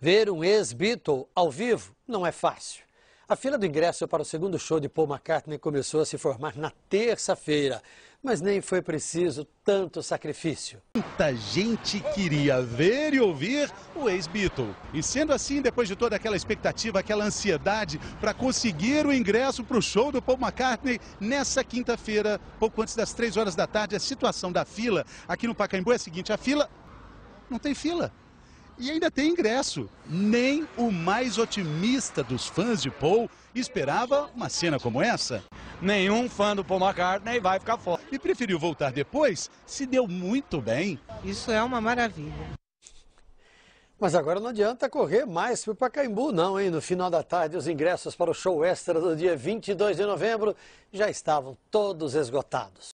Ver um ex-Beatle ao vivo não é fácil. A fila do ingresso para o segundo show de Paul McCartney começou a se formar na terça-feira, mas nem foi preciso tanto sacrifício. Muita gente queria ver e ouvir o ex-Beatle. E sendo assim, depois de toda aquela expectativa, aquela ansiedade para conseguir o ingresso para o show do Paul McCartney, nessa quinta-feira, pouco antes das três horas da tarde, a situação da fila aqui no Pacaembu é a seguinte: a fila não tem fila. E ainda tem ingresso. Nem o mais otimista dos fãs de Paul esperava uma cena como essa. Nenhum fã do Paul McCartney vai ficar fora. E preferiu voltar depois, se deu muito bem. Isso é uma maravilha. Mas agora não adianta correr mais para o Pacaembu, não, hein? No final da tarde, os ingressos para o show extra do dia 22 de novembro já estavam todos esgotados.